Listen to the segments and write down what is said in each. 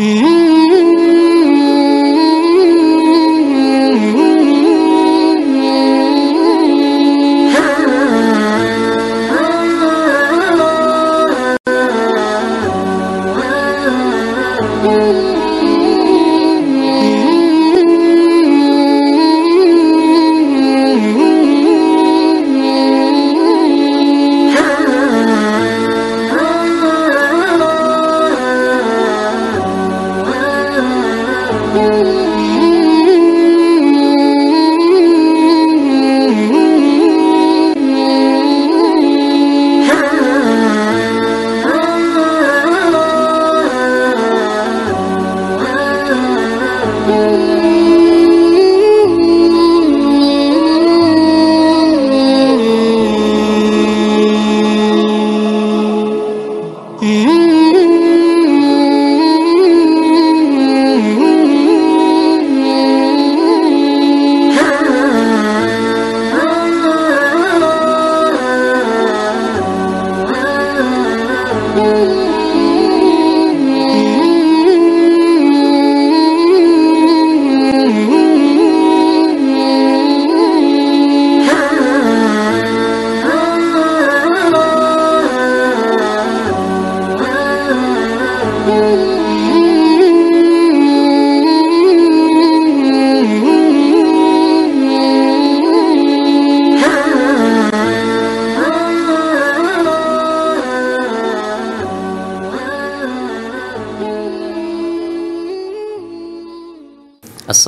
Mm-hmm.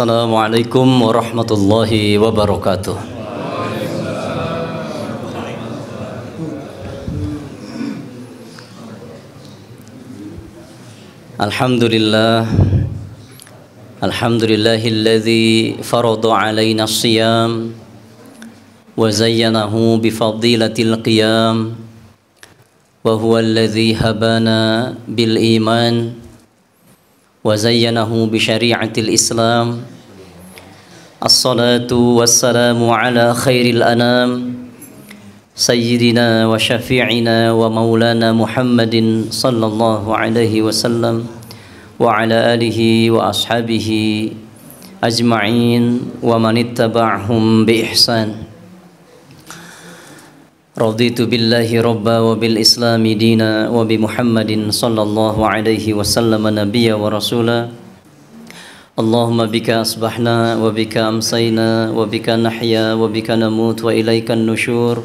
السلام عليكم ورحمة الله وبركاته الحمد لله الحمد لله الذي فرض علينا الصيام وزينه بفضيلة القيام وهو الذي هبانا بالإيمان وزينه بشريعة الإسلام الصلاة والسلام على خير الأنام سيدنا وشفيعنا ومولانا محمد صلى الله عليه وسلم وعلى آله وأصحابه أجمعين ومن اتبعهم بإحسان رضيت بالله ربا وبالإسلام دينا وبمحمد صلى الله عليه وسلم نبيا ورسولا اللهم بك أصبحنا وبك أمسينا وبك نحيا وبك نموت وإليك النشور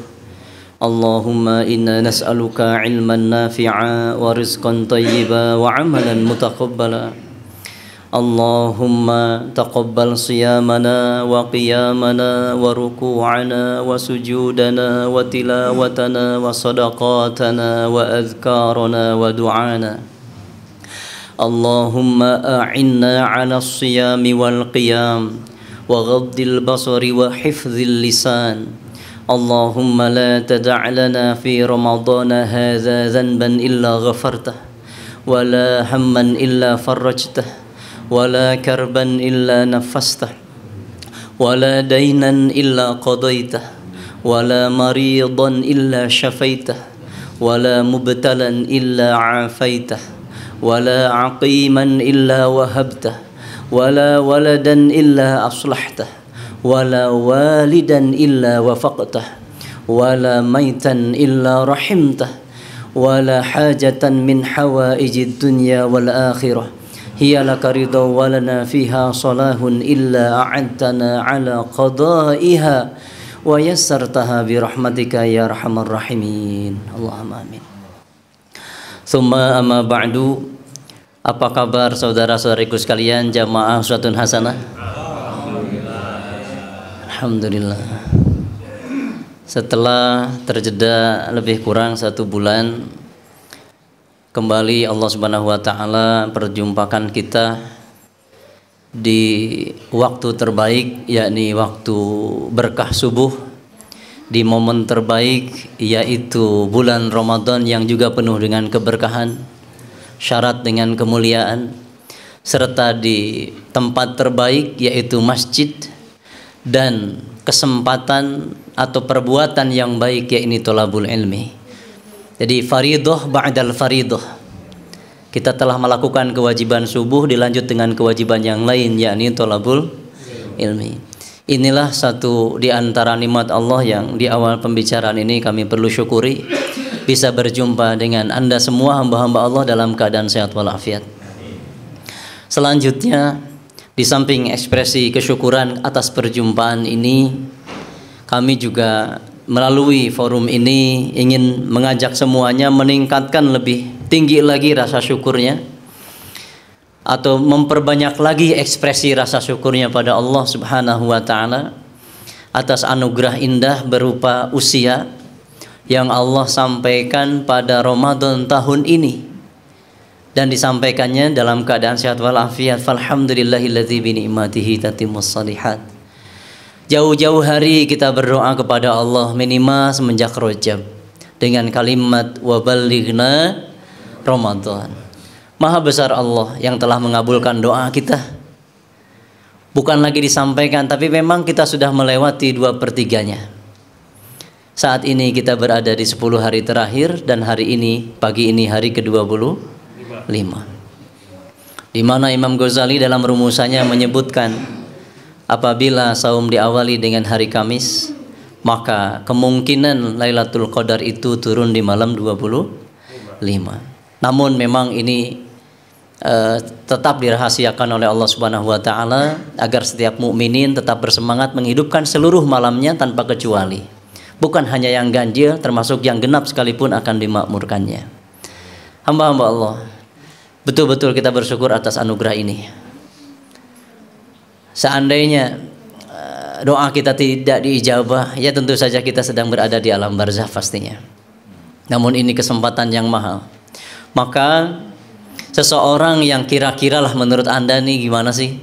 اللهم إنا نسألك علما نافعا ورزقا طيبا وعملا متقبلا اللهم تقبل صيامنا وقيامنا وركوعنا وسجودنا وتلاوتنا وصدقاتنا وأذكارنا ودعانا اللهم أعنا على الصيام والقيام وغض البصر وحفظ اللسان اللهم لا تدع لنا في رمضان هذا ذنبا إلا غفرته ولا هما إلا فرجته ولا كربا إلا نفسته ولا دينا إلا قضيته ولا مريضا إلا شفيته ولا مبتلا إلا عافيته ولا عقيما إلا وهبته ولا ولدا إلا أصلحته ولا والدا إلا وفقته ولا ميتا إلا رحمته ولا حاجة من حوائج الدنيا والآخرة هي لك رضا ولنا فيها صلاه إلا أعدتنا على قضائها ويسرتها برحمتك يا أرحم الراحمين اللهم آمين Summa amma ba'du Apa kabar saudara-saudariku sekalian Jamaah suatu hasanah Alhamdulillah Alhamdulillah Setelah terjeda lebih kurang satu bulan Kembali Allah subhanahu wa ta'ala Perjumpakan kita Di waktu terbaik Yakni waktu berkah subuh di momen terbaik yaitu bulan Ramadan yang juga penuh dengan keberkahan, syarat dengan kemuliaan serta di tempat terbaik yaitu masjid dan kesempatan atau perbuatan yang baik yaitu tolabul ilmi. Jadi faridoh ba'dal faridoh. Kita telah melakukan kewajiban subuh dilanjut dengan kewajiban yang lain yakni tolabul ilmi. Inilah satu di antara nikmat Allah yang di awal pembicaraan ini kami perlu syukuri bisa berjumpa dengan Anda semua hamba-hamba Allah dalam keadaan sehat walafiat. Selanjutnya, di samping ekspresi kesyukuran atas perjumpaan ini, kami juga melalui forum ini ingin mengajak semuanya meningkatkan lebih tinggi lagi rasa syukurnya atau memperbanyak lagi ekspresi rasa syukurnya pada Allah Subhanahu wa taala atas anugerah indah berupa usia yang Allah sampaikan pada Ramadan tahun ini dan disampaikannya dalam keadaan sehat walafiat falhamdulillahilladzi bi ni'matihi tatimmus salihat jauh-jauh hari kita berdoa kepada Allah minimal semenjak Rajab dengan kalimat balighna Ramadan Maha besar Allah yang telah mengabulkan doa kita. Bukan lagi disampaikan, tapi memang kita sudah melewati dua pertiganya. Saat ini kita berada di 10 hari terakhir dan hari ini, pagi ini hari ke-25. Di mana Imam Ghazali dalam rumusannya menyebutkan apabila saum diawali dengan hari Kamis, maka kemungkinan Lailatul Qadar itu turun di malam 25. Namun memang ini Eh, tetap dirahasiakan oleh Allah Subhanahu wa taala agar setiap mukminin tetap bersemangat menghidupkan seluruh malamnya tanpa kecuali. Bukan hanya yang ganjil, termasuk yang genap sekalipun akan dimakmurkannya. Hamba-hamba Allah, betul-betul kita bersyukur atas anugerah ini. Seandainya eh, doa kita tidak diijabah, ya tentu saja kita sedang berada di alam barzah pastinya. Namun ini kesempatan yang mahal. Maka seseorang yang kira-kiralah menurut Anda nih gimana sih?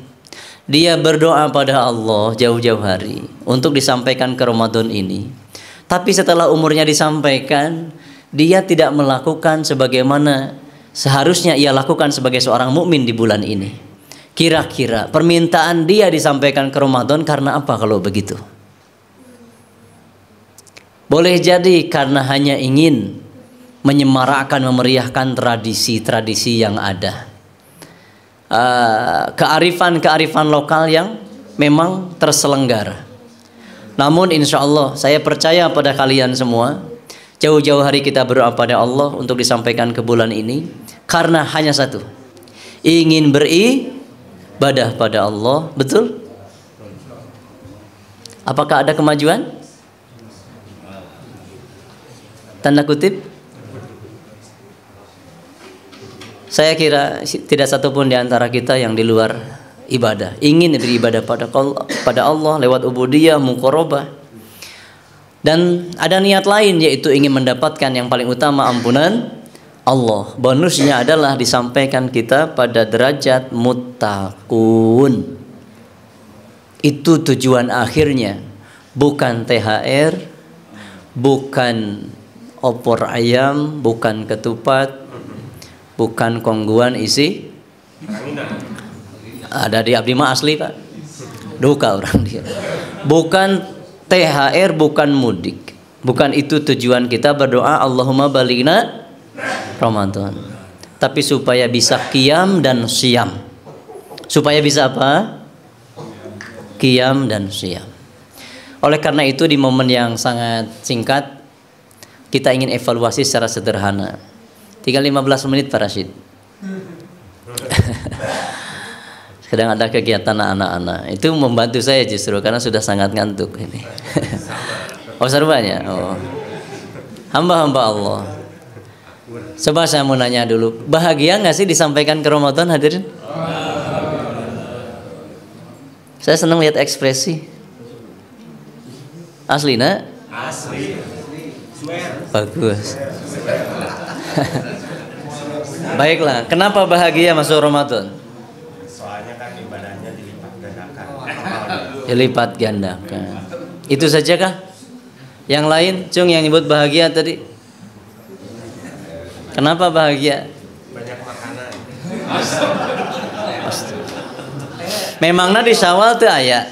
Dia berdoa pada Allah jauh-jauh hari untuk disampaikan ke Ramadan ini. Tapi setelah umurnya disampaikan, dia tidak melakukan sebagaimana seharusnya ia lakukan sebagai seorang mukmin di bulan ini. Kira-kira permintaan dia disampaikan ke Ramadan karena apa kalau begitu? Boleh jadi karena hanya ingin menyemarakkan, memeriahkan tradisi-tradisi yang ada. Eh, kearifan-kearifan lokal yang memang terselenggara. Namun insya Allah saya percaya pada kalian semua Jauh-jauh hari kita berdoa pada Allah untuk disampaikan ke bulan ini Karena hanya satu Ingin beri beribadah pada Allah Betul? Apakah ada kemajuan? Tanda kutip Saya kira tidak satupun di antara kita yang di luar ibadah, ingin beribadah pada Allah, pada Allah lewat ubudiyah, mukorobah. Dan ada niat lain yaitu ingin mendapatkan yang paling utama ampunan Allah. Bonusnya adalah disampaikan kita pada derajat mutakun. Itu tujuan akhirnya, bukan THR, bukan opor ayam, bukan ketupat, bukan kongguan isi ada di abdi asli pak duka orang dia bukan THR bukan mudik bukan itu tujuan kita berdoa Allahumma balina Ramadan tapi supaya bisa kiam dan siam supaya bisa apa kiam dan siam oleh karena itu di momen yang sangat singkat kita ingin evaluasi secara sederhana Tinggal 15 menit Pak Rashid. Sedang ada kegiatan anak-anak. Itu membantu saya justru karena sudah sangat ngantuk ini. oh serbanya. Oh. Hamba-hamba Allah. Coba saya mau nanya dulu, bahagia nggak sih disampaikan ke Ramadan hadirin? Saya senang lihat ekspresi. Asli, nak? Asli. Bagus. Baiklah, kenapa bahagia masuk Ramadan? Soalnya kan ibadahnya dilipat gandakan. Dilipat gandakan. Itu saja kah? Yang lain, Cung yang nyebut bahagia tadi. Kenapa bahagia? Banyak makanan. Memangnya di sawal tuh ayah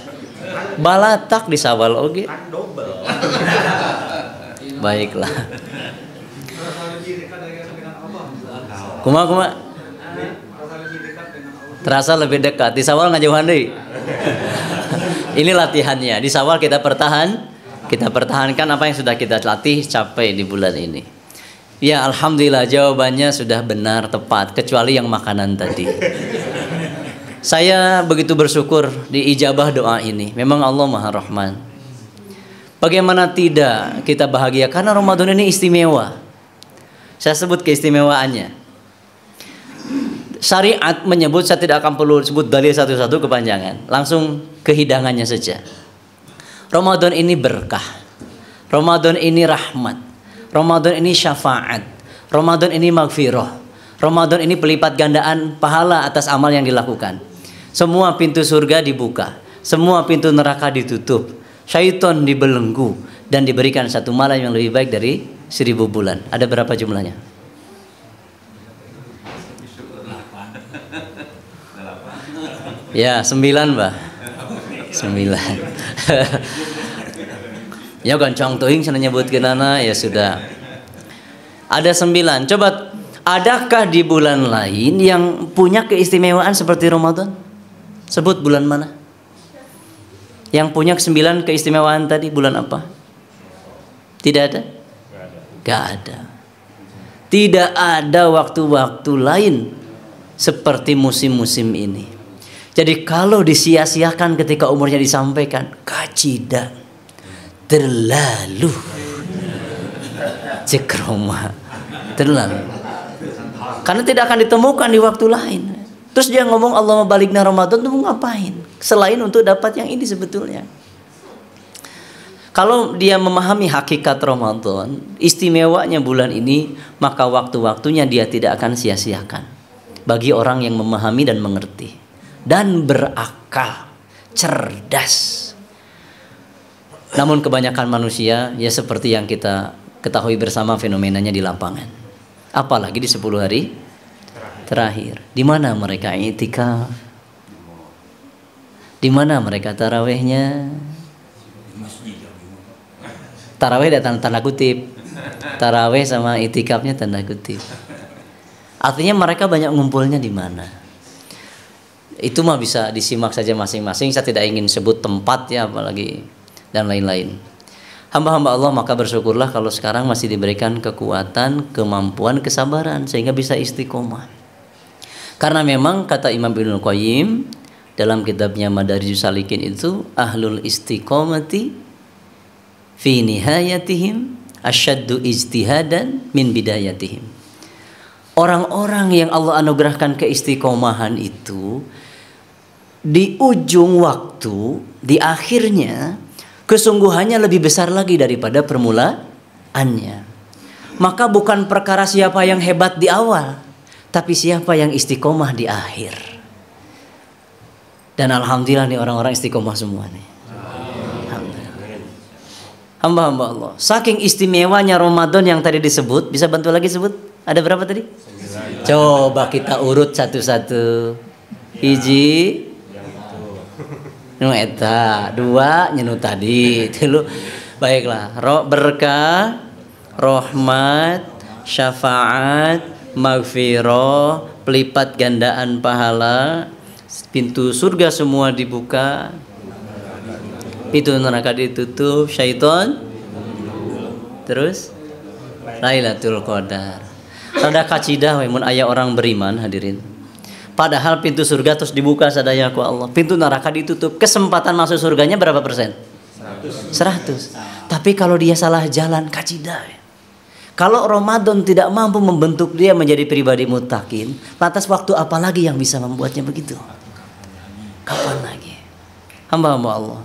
balatak di sawal oke. Okay? Baiklah. kuma kuma terasa lebih dekat di sawal ngajauhan deh ini latihannya di sawal kita pertahan kita pertahankan apa yang sudah kita latih capai di bulan ini ya alhamdulillah jawabannya sudah benar tepat kecuali yang makanan tadi saya begitu bersyukur di ijabah doa ini memang Allah maha rahman bagaimana tidak kita bahagia karena Ramadan ini istimewa saya sebut keistimewaannya syariat menyebut saya tidak akan perlu sebut dalil satu-satu kepanjangan. Langsung kehidangannya saja. Ramadan ini berkah. Ramadan ini rahmat. Ramadan ini syafaat. Ramadan ini magfirah. Ramadan ini pelipat gandaan pahala atas amal yang dilakukan. Semua pintu surga dibuka. Semua pintu neraka ditutup. syaitan dibelenggu dan diberikan satu malam yang lebih baik dari seribu bulan. Ada berapa jumlahnya? Ya, sembilan, Mbah. Sembilan. ya kan tuing sana nyebut kenana, ya sudah. Ada sembilan. Coba adakah di bulan lain yang punya keistimewaan seperti Ramadan? Sebut bulan mana? Yang punya sembilan keistimewaan tadi bulan apa? Tidak ada? Gak ada. Tidak ada waktu-waktu lain seperti musim-musim ini. Jadi kalau disia-siakan ketika umurnya disampaikan, kacida terlalu cekroma terlalu. Karena tidak akan ditemukan di waktu lain. Terus dia ngomong Allah mabalikna Ramadan tuh ngapain? Selain untuk dapat yang ini sebetulnya. Kalau dia memahami hakikat Ramadan, istimewanya bulan ini, maka waktu-waktunya dia tidak akan sia-siakan. Bagi orang yang memahami dan mengerti dan berakal, cerdas. Namun kebanyakan manusia ya seperti yang kita ketahui bersama fenomenanya di lapangan. Apalagi di 10 hari terakhir. Di mana mereka itikaf? Di mana mereka tarawehnya? Taraweh datang tanda kutip. Taraweh sama itikafnya tanda kutip. Artinya mereka banyak ngumpulnya di mana? itu mah bisa disimak saja masing-masing saya tidak ingin sebut tempat ya apalagi dan lain-lain hamba-hamba Allah maka bersyukurlah kalau sekarang masih diberikan kekuatan kemampuan kesabaran sehingga bisa istiqomah karena memang kata Imam Ibnu Qayyim dalam kitabnya Madarijus Salikin itu ahlul istiqomati fi nihayatihim asyaddu ijtihadan min bidayatihim orang-orang yang Allah anugerahkan keistiqomahan itu di ujung waktu, di akhirnya kesungguhannya lebih besar lagi daripada permulaannya. Maka bukan perkara siapa yang hebat di awal, tapi siapa yang istiqomah di akhir. Dan alhamdulillah nih orang-orang istiqomah semua nih. Hamba-hamba Allah. Saking istimewanya Ramadan yang tadi disebut, bisa bantu lagi sebut? Ada berapa tadi? Coba kita urut satu-satu. Hiji, nu eta dua nyenu tadi tilu baiklah roh berkah rahmat syafaat magfiro pelipat gandaan pahala pintu surga semua dibuka pintu neraka ditutup syaitan terus Lailatul Qadar. Rada kacidah we mun aya orang beriman hadirin. Padahal pintu surga terus dibuka sadaya ku Allah. Pintu neraka ditutup. Kesempatan masuk surganya berapa persen? 100. 100. Tapi kalau dia salah jalan, kacida. Kalau Ramadan tidak mampu membentuk dia menjadi pribadi mutakin, lantas waktu apa lagi yang bisa membuatnya begitu? Kapan lagi? Hamba-hamba Allah.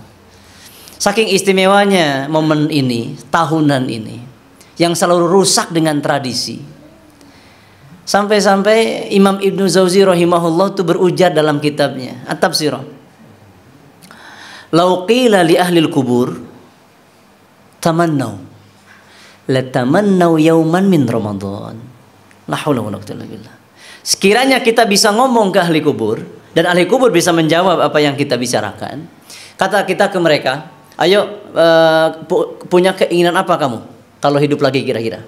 Saking istimewanya momen ini, tahunan ini, yang selalu rusak dengan tradisi, Sampai-sampai Imam Ibnu Zauzi rahimahullah itu berujar dalam kitabnya At-Tafsirah. Lau qila li ahli kubur tamannau latamannau yauman min Ramadan. La haula wala billah. Sekiranya kita bisa ngomong ke ahli kubur dan ahli kubur bisa menjawab apa yang kita bicarakan, kata kita ke mereka, "Ayo eh, punya keinginan apa kamu kalau hidup lagi kira-kira?"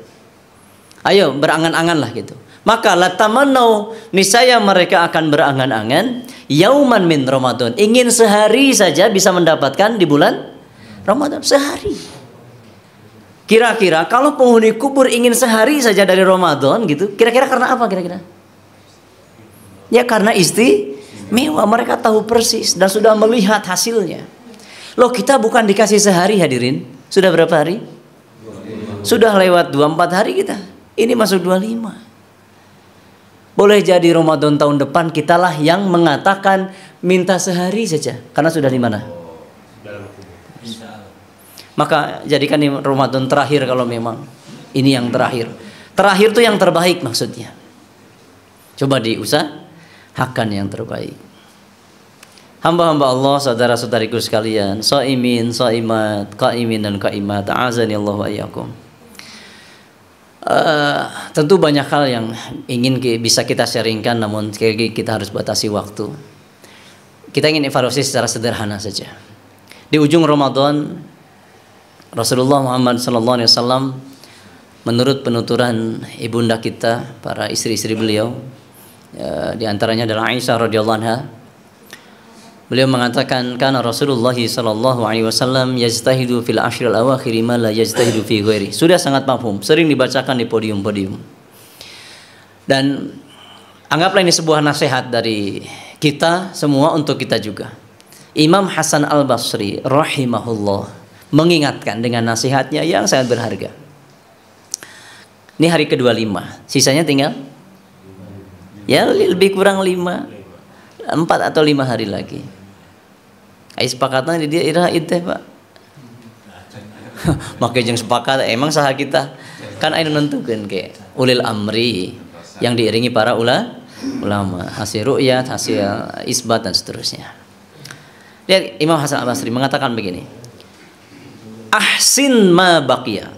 Ayo berangan-angan lah gitu. Maka Latamanau niscaya mereka akan berangan-angan yauman min Ramadan. Ingin sehari saja bisa mendapatkan di bulan Ramadan sehari. Kira-kira kalau penghuni kubur ingin sehari saja dari Ramadan gitu, kira-kira karena apa kira-kira? Ya karena isti mewah mereka tahu persis dan sudah melihat hasilnya. Loh kita bukan dikasih sehari hadirin, sudah berapa hari? Sudah lewat 24 hari kita. Ini masuk 25. Boleh jadi Ramadan tahun depan kitalah yang mengatakan minta sehari saja karena sudah di mana? Maka jadikan Ramadan terakhir kalau memang ini yang terakhir. Terakhir itu yang terbaik maksudnya. Coba diusahakan yang terbaik. Hamba-hamba Allah, saudara-saudariku sekalian, saimin, saimat, kaimin dan kaimat, azanillahu iyyakum. Eh, tentu banyak hal yang ingin bisa kita sharingkan, namun kita harus batasi waktu. Kita ingin evaluasi secara sederhana saja. Di ujung Ramadan, Rasulullah Muhammad SAW, menurut penuturan ibunda kita, para istri-istri beliau, uh, di antaranya adalah Aisyah radhiyallahu anha, Beliau mengatakan karena Rasulullah sallallahu alaihi wasallam yajtahidu fil ashril awakhir ma la yajtahidu fi ghairi. Sudah sangat mafhum, sering dibacakan di podium-podium. Dan anggaplah ini sebuah nasihat dari kita semua untuk kita juga. Imam Hasan Al-Basri rahimahullah mengingatkan dengan nasihatnya yang sangat berharga. Ini hari ke-25, sisanya tinggal ya lebih kurang 5 4 atau 5 hari lagi. Ais sepakatan di dia ira teh pak makai jeng sepakat emang saha kita kan ayo nentukan ke ulil amri yang diiringi para ula ulama hasil ru'yat hasil isbat dan seterusnya lihat Imam Hasan Al Basri mengatakan begini ahsin ma baqiya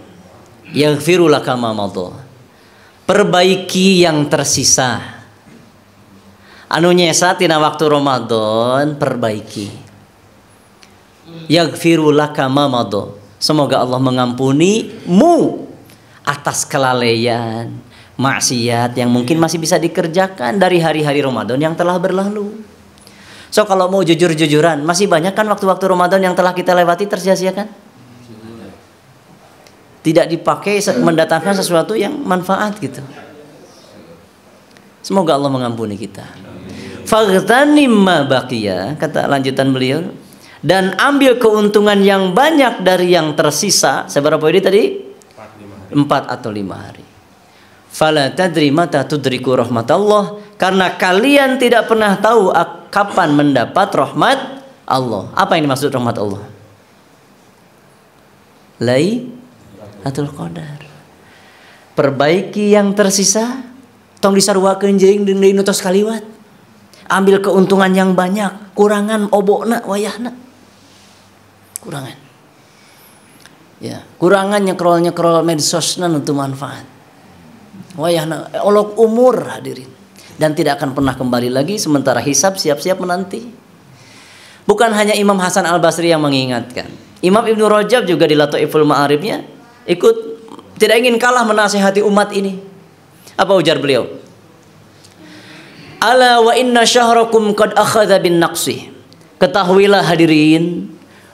yaghfiru laka ma malto perbaiki yang tersisa anu nyesa tina waktu Ramadan perbaiki yaghfiru laka mamado. Semoga Allah mengampuni mu atas kelalaian, maksiat yang mungkin masih bisa dikerjakan dari hari-hari Ramadan yang telah berlalu. So kalau mau jujur-jujuran, masih banyak kan waktu-waktu Ramadan yang telah kita lewati tersia-siakan? Tidak dipakai mendatangkan sesuatu yang manfaat gitu. Semoga Allah mengampuni kita. Faghtanim ma kata lanjutan beliau, dan ambil keuntungan yang banyak dari yang tersisa seberapa ini tadi Empat atau lima hari fala tadri mata tudriku Allah karena kalian tidak pernah tahu kapan mendapat rahmat Allah apa yang dimaksud rahmat Allah lai atul qadar perbaiki yang tersisa tong disarwa jeung deui nutos kaliwat ambil keuntungan yang banyak kurangan obokna wayahna kurangan ya kurangan nyekrol nyekrol medsosnya untuk manfaat ya olok umur hadirin dan tidak akan pernah kembali lagi sementara hisab siap-siap menanti bukan hanya Imam Hasan Al Basri yang mengingatkan Imam Ibnu Rajab juga di Lataiful Ma'aribnya ikut tidak ingin kalah menasihati umat ini apa ujar beliau ala wa inna syahrakum qad akhadha bin naqsi ketahuilah hadirin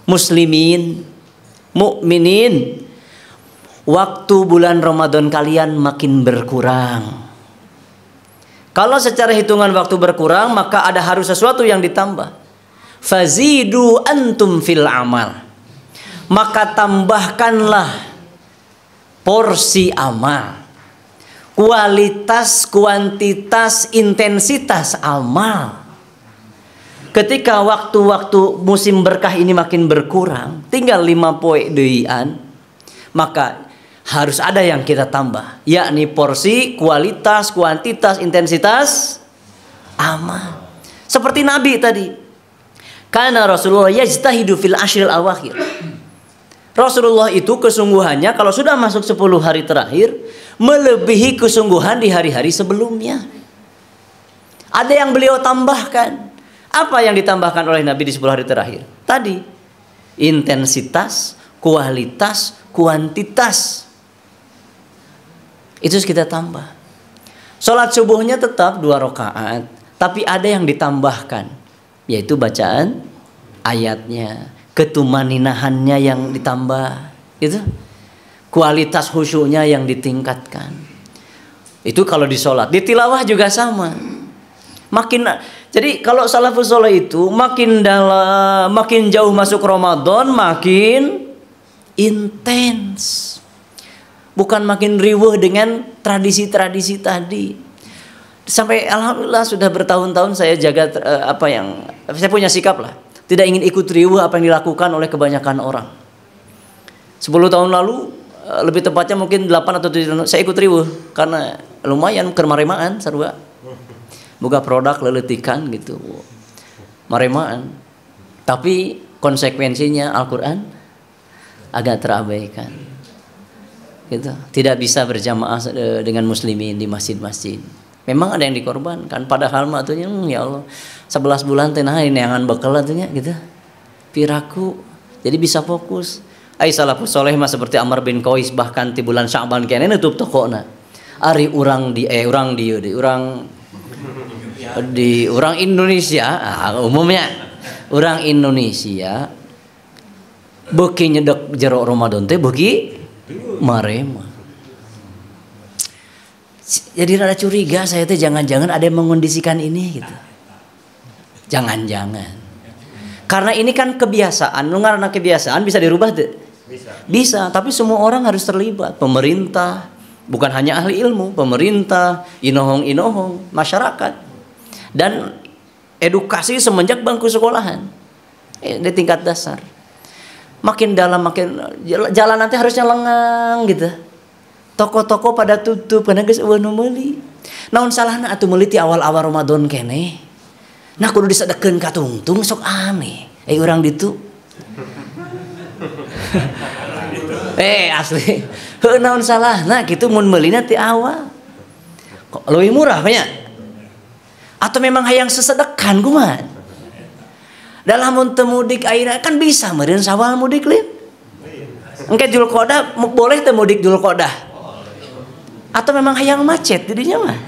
muslimin, mukminin, waktu bulan Ramadan kalian makin berkurang. Kalau secara hitungan waktu berkurang, maka ada harus sesuatu yang ditambah. Fazidu antum fil amal. Maka tambahkanlah porsi amal. Kualitas, kuantitas, intensitas amal Ketika waktu-waktu musim berkah ini makin berkurang, tinggal lima poe deian, maka harus ada yang kita tambah, yakni porsi, kualitas, kuantitas, intensitas, amal. Seperti Nabi tadi. Karena Rasulullah yajtahidu fil ashril awakhir. Rasulullah itu kesungguhannya kalau sudah masuk sepuluh hari terakhir melebihi kesungguhan di hari-hari sebelumnya. Ada yang beliau tambahkan. Apa yang ditambahkan oleh Nabi di 10 hari terakhir? Tadi intensitas, kualitas, kuantitas. Itu kita tambah. Sholat subuhnya tetap dua rakaat, tapi ada yang ditambahkan, yaitu bacaan ayatnya, ketumaninahannya yang ditambah, gitu. Kualitas khusyuknya yang ditingkatkan. Itu kalau di sholat. Di tilawah juga sama. Makin jadi kalau salafus soleh itu makin dalam, makin jauh masuk Ramadan, makin intens. Bukan makin riuh dengan tradisi-tradisi tadi. Sampai alhamdulillah sudah bertahun-tahun saya jaga uh, apa yang saya punya sikap lah. Tidak ingin ikut riweh apa yang dilakukan oleh kebanyakan orang. 10 tahun lalu eh, lebih tepatnya mungkin 8 atau 7 tahun saya ikut riweh karena lumayan kermaremaan sarua boga produk leletikan gitu maremaan tapi konsekuensinya Al-Quran agak terabaikan gitu tidak bisa berjamaah eh, dengan muslimin di masjid-masjid memang ada yang dikorbankan padahal matunya, hmm, ya Allah sebelas bulan teh ini neangan bekal atunya gitu piraku jadi bisa fokus ai salafus soleh mah seperti Amr bin Qais bahkan di bulan Sya'ban kene nutup na. ari orang di eh urang di di di orang Indonesia ah, umumnya orang Indonesia beki nyedek jeruk Ramadan teh beki marema jadi rada curiga saya teh jangan-jangan ada yang mengondisikan ini gitu jangan-jangan karena ini kan kebiasaan lu anak kebiasaan bisa dirubah deh bisa. bisa tapi semua orang harus terlibat pemerintah bukan hanya ahli ilmu pemerintah inohong inohong masyarakat dan edukasi semenjak bangku sekolahan di tingkat dasar makin dalam makin jalan nanti harusnya lengang gitu toko-toko pada tutup karena guys eueuh nomeli meuli naon salahna atau meliti ti awal-awal Ramadan kene nah kudu disedekeun ka tungtung sok aneh eh orang ditu eh asli heuh salah salahna gitu mun meli nanti awal kok lebih murah banyak atau memang hayang sesedekan guman dalam untuk mudik akhirnya kan bisa meren sawal mudik lin engke koda, boleh temudik koda. atau memang hayang macet jadinya mah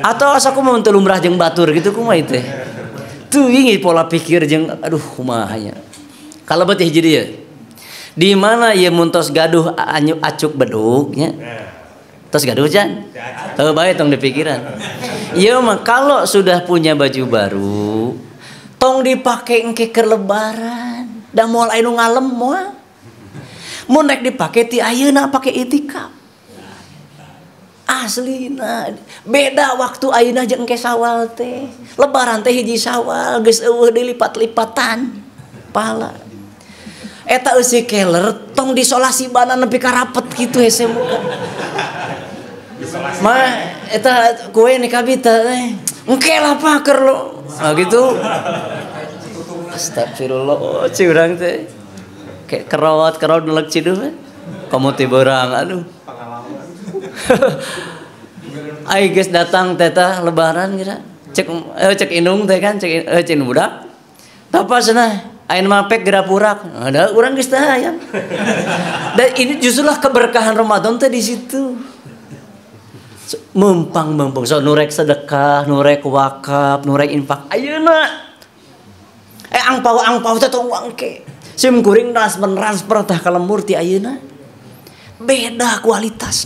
atau asa mau untuk lumrah jeng batur gitu mah itu tuh ini pola pikir jeng aduh hanya. kalau betih jadi ya di mana ya muntos gaduh acuk beduknya? Ya. terus gaduh jan oh, ya, baik tong di pikiran Iya mah kalau sudah punya baju baru, tong dipakai engke ke lebaran, dan mau lain ngalem mau? Mau naik dipakai ti ayeuna pakai itikaf. Aslina beda waktu ayeuna jeung engke sawal teh. Lebaran teh hiji sawal geus eueuh dilipat-lipatan pala. Eta eusi keler tong disolasi banan nepi ka rapet kitu hese muka. Ma, eta kue nikah bita, eh. Engke lah pakar lo. Nah gitu. Astagfirullah, cih orang teh. Kayak kerawat kerawat nolak ciduh. Eh. Kamu tiba orang, aduh. Ayo guys datang teta lebaran kira. Cek eh, cek indung teh kan, cek eh, cek budak. Tapa sana, Ain mapek gerak purak. Ada orang kista ayam. Dan ini justru lah keberkahan Ramadan teh di situ mempang mempang so nurek sedekah nurek wakaf nurek infak ayeuna eh angpau angpau teh uang ke sim kuring transfer transfer tah murti ti ayeuna beda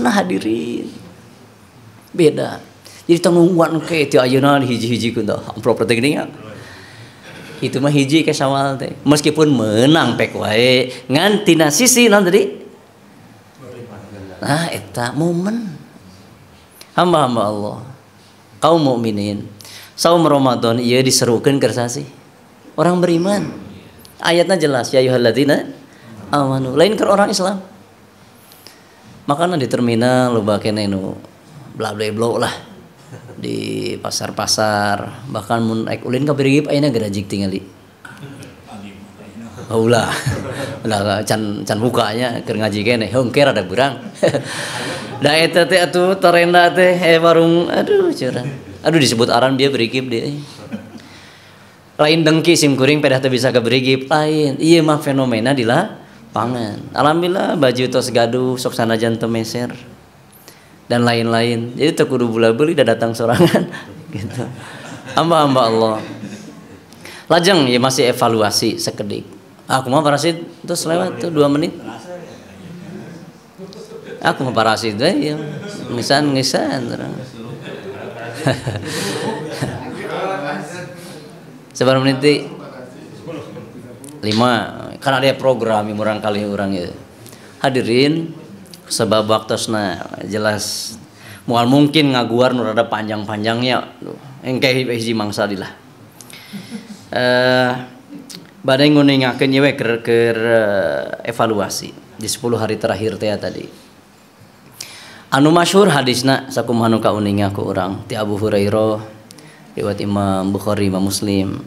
nah hadirin beda jadi tanggungan ke ti ayeuna hiji-hiji ku amplop teh ya. itu mah hiji ke sawal teh meskipun menang pek wae ngan tina sisi nanti nah ah, eta momen hamba-hamba Allah kaum mukminin saum Ramadan ia diserukan sih. orang beriman ayatnya jelas ya yuhaladina amanu lain ke orang Islam makanya di terminal lo bakena nu bla bla bla lah di pasar-pasar bahkan mun ulin ka birgip ayeuna gerajik tingali ulah lah can can mukanya keur ngaji kene hongker ada berang dah eta teh atuh tarenda teh eh warung aduh cara aduh disebut aran dia berikip dia eh. lain dengki sim kuring pedah teu bisa ke berikip lain iya mah fenomena di pangan alhamdulillah baju tos gaduh sok sanajan teu meser dan lain-lain jadi tuh kudu bula-beuli dah datang sorangan gitu amba hamba Allah lajeng ya masih evaluasi sekedik aku mau parasit terus lewat tuh dua menit aku mau parasit deh ya ngisan ngisan sebar menit di lima karena dia program orang kali orang ya. hadirin sebab waktu sana jelas mual mungkin ngaguar nur ada panjang panjangnya Engkeh hiji mangsa dilah eh badai nguningakeun ye we ker keur eh, evaluasi di 10 hari terakhir teh ya tadi anu masyhur hadisna sakumaha nu kauninga ku orang ti Abu Hurairah riwayat Imam Bukhari Imam Muslim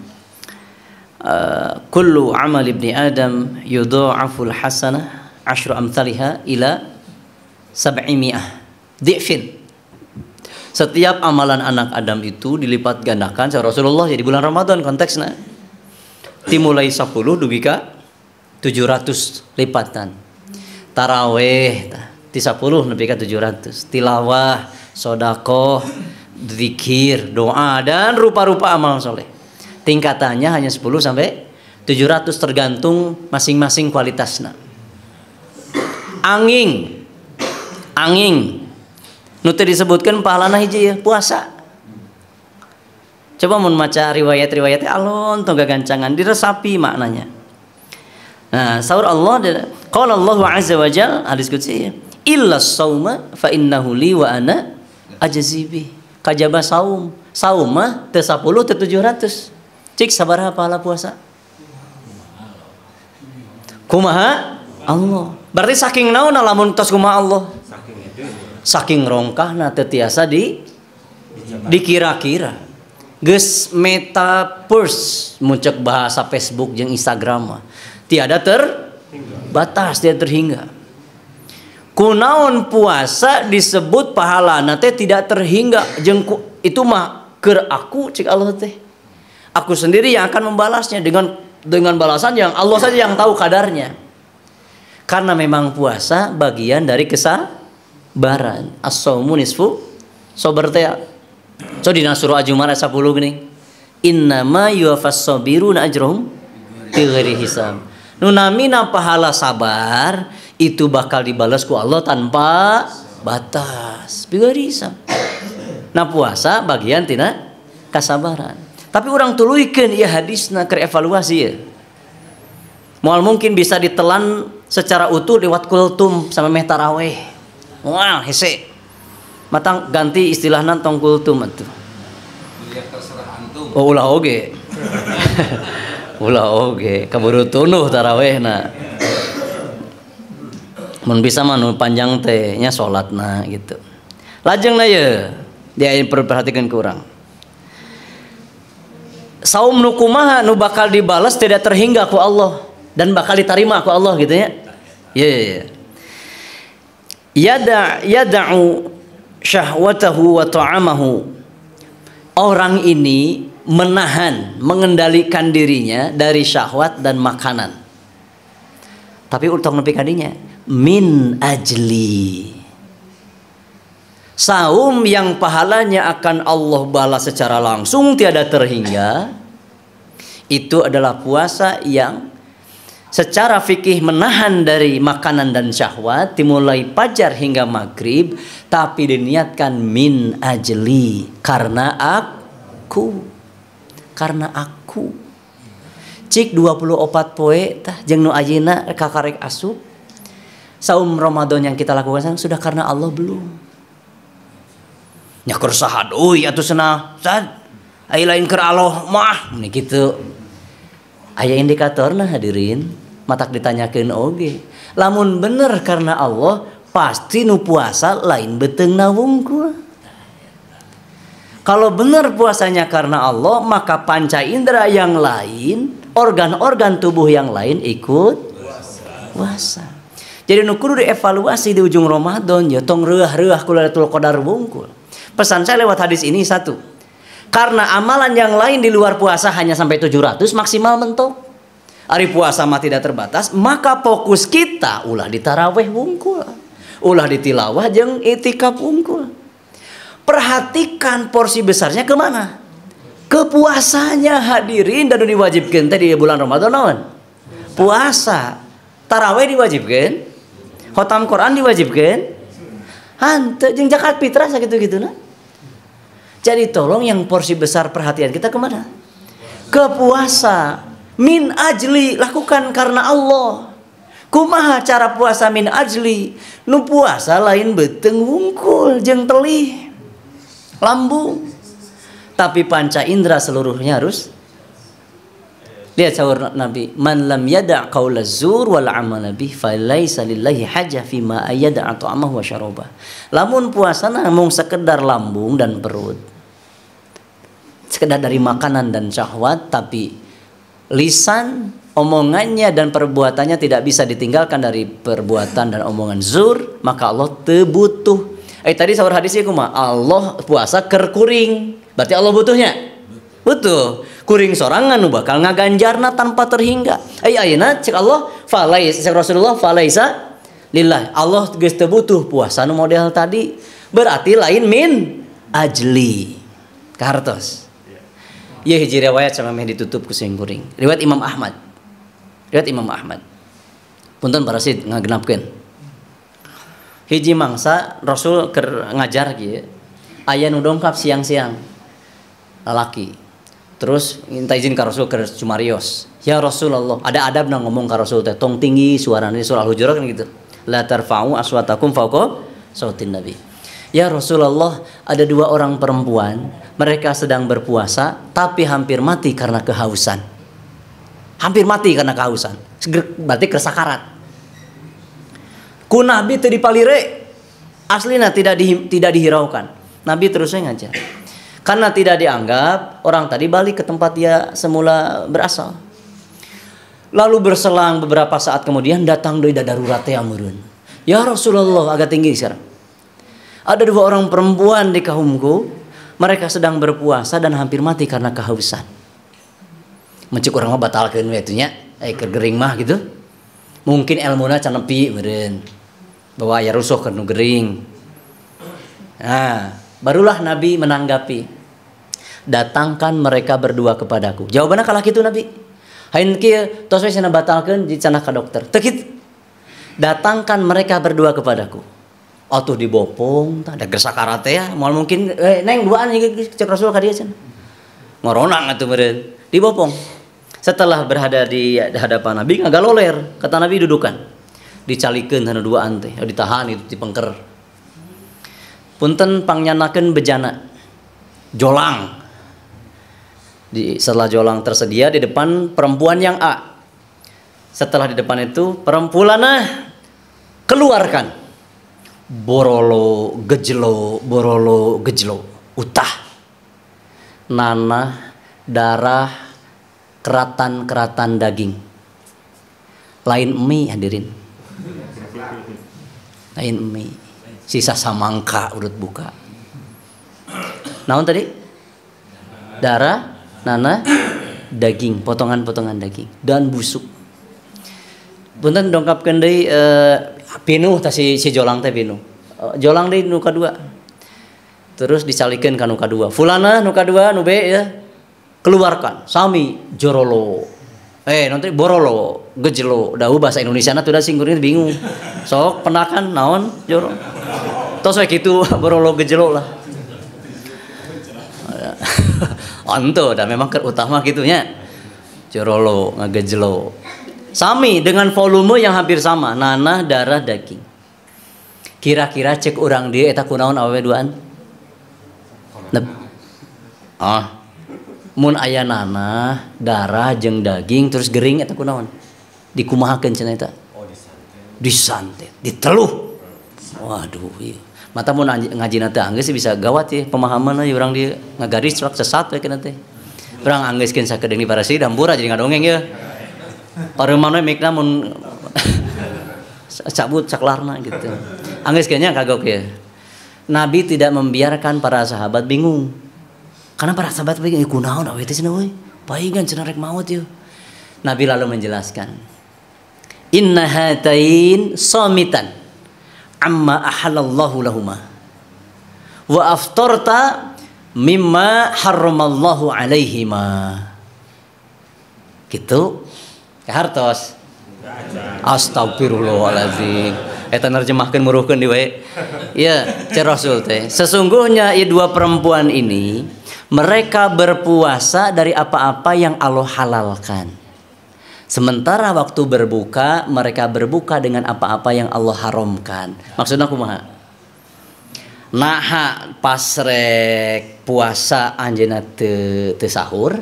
uh, kullu amal ibni adam yudha'aful hasanah asyru amthaliha ila sab'imi'ah di'fin setiap amalan anak Adam itu dilipat gandakan Rasulullah jadi bulan Ramadan konteksnya Timulai 10 ka 700 lipatan. Taraweh di 10 nepi ka 700. Tilawah, sodakoh, zikir, doa dan rupa-rupa amal soleh. Tingkatannya hanya 10 sampai 700 tergantung masing-masing kualitasnya. Anging, anging. Nuti disebutkan pahalana hiji ya, puasa. Coba mun maca riwayat-riwayatnya alon tong gancangan diresapi maknanya. Nah, saur Allah qala Allah azza wa jal hadis ah, qudsi ya, illa sauma fa innahu li wa ana ajzibi. Kajaba saum. Sauma teu 10 teu 700. Cik sabaraha pahala puasa? Kumaha? Allah. Berarti saking naon lamun tos kumaha Allah? Saking itu. Ya. Saking rongkahna teu tiasa di dikira-kira. Ges meta purse muncak bahasa Facebook yang Instagram tiada ter batas dia terhingga kunaon puasa disebut pahala nate tidak terhingga jengku itu mah ker aku cik Allah teh aku sendiri yang akan membalasnya dengan dengan balasan yang Allah saja yang tahu kadarnya karena memang puasa bagian dari kesabaran as-saumu nisfu sobertea So di dalam surah al ayat 10 gini. Inna ma yuwafas sabiruna ajrohum bighairi hisab. Nunamina pahala sabar itu bakal dibalas ku Allah tanpa batas. Bighairi hisab. Nah puasa bagian tina kasabaran. Tapi orang tuluikan ya hadisna keur evaluasi ya. Mual mungkin bisa ditelan secara utuh lewat kultum sama meh taraweh. Mual hese matang ganti istilah nantong kultum itu iya, oh ulah oge ulah oge keburu tunuh taraweh na mun bisa manu panjang teh nya sholat na gitu lajeng na ya dia perhatikan kurang saum nukumaha nubakal nu bakal dibalas tidak terhingga ku Allah dan bakal diterima ku Allah gitu ya ya yeah, ya yeah. yada yada'u syahwatahu wa ta'amahu orang ini menahan mengendalikan dirinya dari syahwat dan makanan tapi utang nepi kadinya min ajli saum yang pahalanya akan Allah balas secara langsung tiada terhingga itu adalah puasa yang secara fikih menahan dari makanan dan syahwat dimulai pajar hingga maghrib tapi diniatkan min ajli karena aku karena aku cik opat poe tah jeng nu ajina kakarek asup saum Ramadan yang kita lakukan sekarang sudah karena Allah belum nyakur sahad deui atau sena sad ayo lain ker Allah mah gitu indikator nah hadirin matak ditanyakan oge lamun bener karena Allah pasti nu puasa lain beteng nawungku. kalau bener puasanya karena Allah maka panca indera yang lain organ-organ tubuh yang lain ikut puasa jadi nu kudu dievaluasi di ujung Ramadan ya tong reuah-reuah kulalatul qadar wungkul pesan saya lewat hadis ini satu karena amalan yang lain di luar puasa hanya sampai 700 maksimal mentok Ari puasa mah tidak terbatas maka fokus kita ulah di taraweh wungkul ulah di tilawah jeng itikaf wungkul perhatikan porsi besarnya kemana Kepuasanya hadirin dan diwajibkan tadi ya bulan Ramadan naon puasa taraweh diwajibkan khotam Quran diwajibkan hante jeng zakat fitrah sakitu gitu nah jadi tolong yang porsi besar perhatian kita kemana Kepuasa Min ajli lakukan karena Allah. Kumaha cara puasa min ajli? Nu puasa lain beteng wungkul jeng telih. Lambung. Tapi panca indera seluruhnya harus Lihat sahur Nabi, man lam yada qaula zur wal amala bih falaisa lillahi haja fi ma ayada atau amah wa syaraba. Lamun nah mung sekedar lambung dan perut. Sekedar dari makanan dan syahwat tapi lisan, omongannya dan perbuatannya tidak bisa ditinggalkan dari perbuatan dan omongan zur, maka Allah tebutuh. Eh tadi sahur hadisnya kuma Allah puasa kerkuring, berarti Allah butuhnya. butuh. Kuring sorangan nu bakal ngaganjarna tanpa terhingga. Eh ayana cek Allah falais cek Rasulullah falaisa lillah. Allah geus butuh puasa nu model tadi. Berarti lain min ajli. Kartos ya hiji riwayat sama meh ditutup ku kuring. Riwayat Imam Ahmad. Riwayat Imam Ahmad. Punten parasit ngagenapkeun. Hiji mangsa Rasul ker ngajar kieu. Aya nu dongkap siang-siang. Lalaki. Terus minta izin ka Rasul ke Cumarios. Ya Rasulullah, ada adab nang ngomong ka Rasul teh tong tinggi suaranya surah Al-Hujurat kan gitu. La tarfa'u aswatakum fawqa sautin Nabi Ya Rasulullah, ada dua orang perempuan, mereka sedang berpuasa, tapi hampir mati karena kehausan. Hampir mati karena kehausan. Berarti kersakarat. Kunah tadi di palire, aslinya tidak di, tidak dihiraukan. Nabi terusnya ngajar. Karena tidak dianggap, orang tadi balik ke tempat dia semula berasal. Lalu berselang beberapa saat kemudian datang doida darurat ya murun. Ya Rasulullah agak tinggi sekarang ada dua orang perempuan di kaumku, mereka sedang berpuasa dan hampir mati karena kehausan. Mencik orang mah batalkan we nya, eh gering mah gitu. Mungkin Elmona canepi meren Bahwa ya rusuh ke gering. Nah, barulah Nabi menanggapi. Datangkan mereka berdua kepadaku. Jawabannya kalah gitu Nabi. Hain kieu tos we cenah batalkeun di cenah dokter. Tekit. Datangkan mereka berdua kepadaku atau dibopong tak ada gersa karate ya mungkin eh, neng duaan cek rasul kadi cina ya, ngoronang atuh meren bopong setelah berada di hadapan nabi nggak galoler, kata nabi dudukan karena dua duaan oh, ditahan itu di pengker. punten pangjanakeun bejana jolang di setelah jolang tersedia di depan perempuan yang A setelah di depan itu perempuan keluarkan Borolo gejlo Borolo Gejelo Utah nanah darah keratan-keratan daging lain mie hadirin lain mie sisa samangka urut buka namun tadi darah nana daging potongan-potongan daging dan busuk punten dongkapkan dari uh, eh, pinuh ta si, si jolang teh pinuh eh, jolang di nuka dua terus disalikan kan nuka dua, fulana nuka dua nube ya keluarkan sami jorolo eh nanti borolo gejelo dahu bahasa Indonesia nah tuh singgurin bingung sok penakan naon joro tos kayak gitu borolo gejelo lah anto, dan memang kerutama gitunya jorolo ngegejelo Sami dengan volume yang hampir sama, nanah, darah, daging. Kira-kira cek orang dia eta kunaun awewe duaan? Leb. Ah. Mun aya nanah, darah jeng daging terus gering eta kunaon? Dikumahakeun cenah eta? Oh, disantet. Diteluh. Waduh, iya. Mata mun ngaji nanti anggeus bisa gawat ya pemahaman ya orang dia ngagaris sesat we kana teh. Urang anggeuskeun sakedeung di parasi dampura jadi ngadongeng ya mana mikna mun cabut caklarna gitu. Angges kayaknya kagok ya. Nabi tidak membiarkan para sahabat bingung. Karena para sahabat bingung, eh, kunaon awe teh cenah euy? Paingan cenah rek maut yeuh. Nabi lalu menjelaskan. Inna hatain somitan amma ahalallahu lahuma wa aftarta mimma harramallahu alaihima gitu Hartos Astagfirullahaladzim Eta eh, nerjemahkan muruhkan di wae Ya Rasul teh Sesungguhnya i dua perempuan ini Mereka berpuasa dari apa-apa yang Allah halalkan Sementara waktu berbuka Mereka berbuka dengan apa-apa yang Allah haramkan Maksudnya aku maha Naha pasrek puasa anjena te, te sahur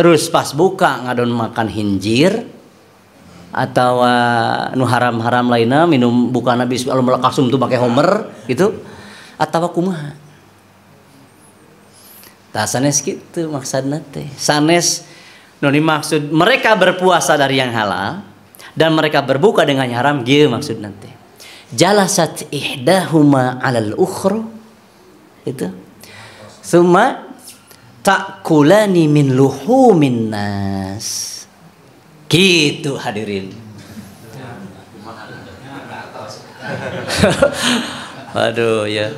terus pas buka ngadon makan hinjir atau uh, nu haram-haram lainnya minum bukan habis kalau melekasum tuh pakai homer gitu atau kumaha tak sanes gitu maksudnya teh sanes noni maksud mereka berpuasa dari yang halal dan mereka berbuka dengan yang haram gitu maksud nanti jalasat ihdahuma alal ukhro itu semua takulani min luhu minnas gitu hadirin aduh ya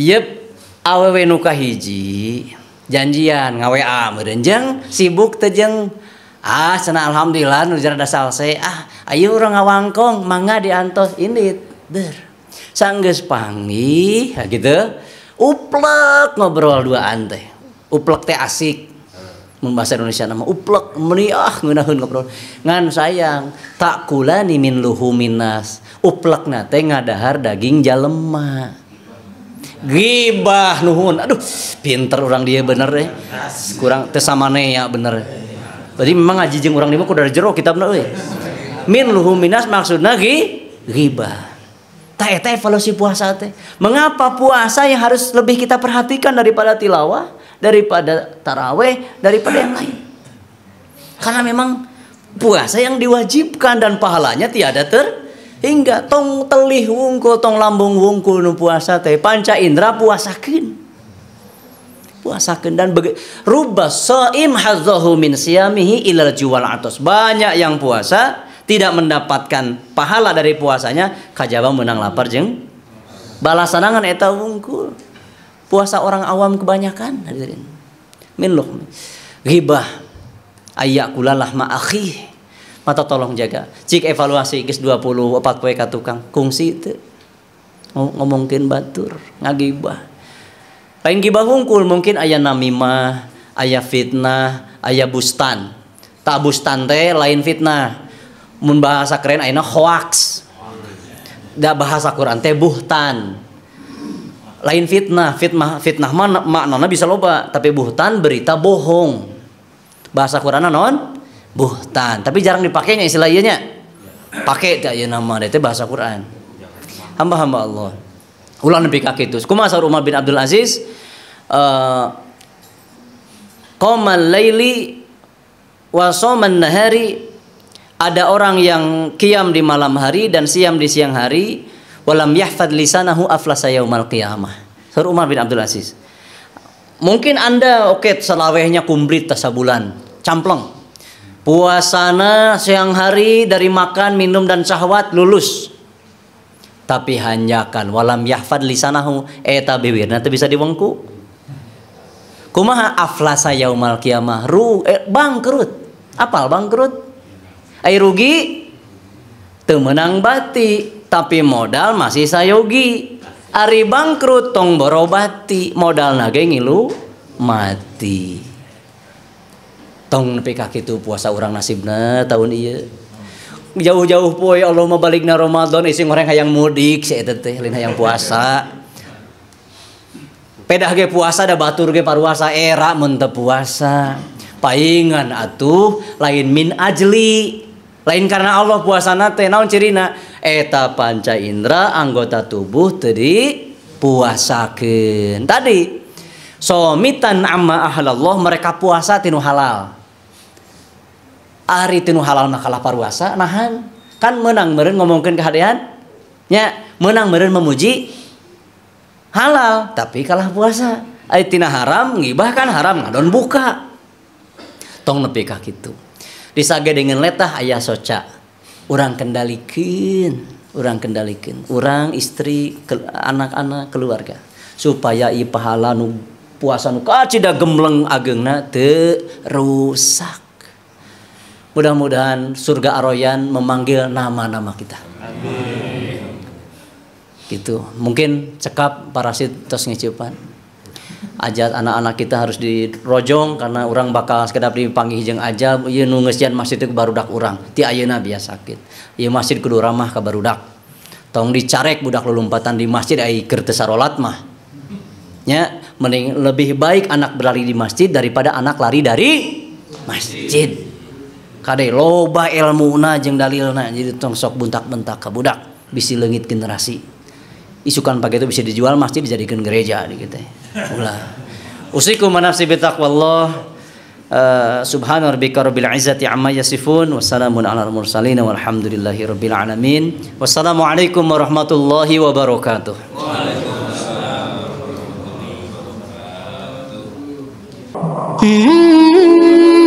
yep awewe nuka hiji janjian ngawe a merenjeng sibuk tejeng ah sana alhamdulillah nujar ada salse ah ayo orang ngawangkong mangga diantos ini ber sanggus pangi gitu uplek ngobrol dua ante uplek teh asik bahasa Indonesia nama uplek meriah ngunahun ngobrol ngan sayang tak kula nimin min minas, uplek nate ngadahar daging jalema gibah nuhun aduh pinter orang dia bener deh kurang teh samane ya bener jadi memang ngaji jeng orang dia kudu jero kita bener euy eh. min minas maksudna maksudnya gibah Tak eta evaluasi puasa teh. Mengapa puasa yang harus lebih kita perhatikan daripada tilawah, daripada taraweh, daripada yang lain? Karena memang puasa yang diwajibkan dan pahalanya tiada ter hingga tong telih wungkul tong lambung wungkul nu puasa teh panca indra puasakin puasakin dan bege, rubah so'im hazohumin min siyamihi ilal jual atas banyak yang puasa tidak mendapatkan pahala dari puasanya kajaba menang lapar jeng balasanangan eta wungkul puasa orang awam kebanyakan hadirin min ghibah ayakulalah ma akhi mata tolong jaga cik evaluasi geus 20 opat poe ka tukang kungsi itu ngomongin batur ngagibah lain gibah wungkul mungkin aya namimah aya fitnah aya bustan tak bustan teh lain fitnah mun bahasa keren ayeuna hoax da bahasa Quran teh buhtan lain fitnah fitnah fitnah mana maknanya bisa loba tapi buhtan berita bohong bahasa Quran non buhtan tapi jarang dipakainya istilah ieu nya pakai teh ya nama teh bahasa Quran hamba-hamba Allah ulah nepi ka kitu kumaha Umar bin Abdul Aziz uh, eh, qamal laili wa nahari ada orang yang kiam di malam hari dan siam di siang hari walam yahfad lisanahu aflasa yaumal qiyamah Suruh Umar bin Abdul Aziz mungkin anda oke okay, selawehnya kumbrit tasabulan campleng puasana siang hari dari makan minum dan syahwat lulus tapi hanyakan walam yahfad lisanahu eta eh, bibir nanti bisa diwengku kumaha aflasa yaumal qiyamah ru eh, bangkrut apal bangkrut Air rugi temenang bati tapi modal masih sayogi ari bangkrut tong borobati modal nage ngilu mati tong nepi kaki tuh puasa nasib nasibna tahun iya jauh-jauh poy Allah mau balik na Ramadan isi orang hayang mudik si teteh teh lain hayang puasa pedah ge puasa da batur ge paruasa era mun puasa paingan atuh lain min ajli lain karena Allah puasana teh naon cirina eta panca indera anggota tubuh tadi puasakeun tadi somitan amma ahlallah mereka puasa tinu halal ari tinu halal maka lapar puasa nahan kan menang meren ngomongkan kehadian nya menang meren memuji halal tapi kalah puasa ari tina haram ngibah kan haram ngadon buka tong nepi ka kitu Disage dengan letah ayah soca orang kendalikin orang kendalikin orang istri anak-anak keluarga supaya i pahala nu puasa nu kacida gemleng agengna terusak mudah-mudahan surga aroyan memanggil nama-nama kita Amin. gitu mungkin cekap parasit tos ngeciupan ajat anak-anak kita harus dirojong karena orang bakal sekedap dipanggil jeng aja iya nu ngeusieun masjid itu dak orang ti ayana biasa sakit iya masjid kudu ramah kabar udak tong dicarek budak lulumpatan di masjid ay keur sarolat mah ya mending lebih baik anak berlari di masjid daripada anak lari dari masjid kade loba ilmu na jeng na jadi tong sok buntak-bentak ke budak bisi lengit generasi isukan pakai itu bisa dijual masjid dijadikan gereja gitu ulah. Usikum nafsi bi taqwallah eh, subhana rabbika rabbil izzati amma yasifun wassalamun ala mursalin walhamdulillahi rabbil alamin wassalamualaikum warahmatullahi wabarakatuh Waalaikumsalam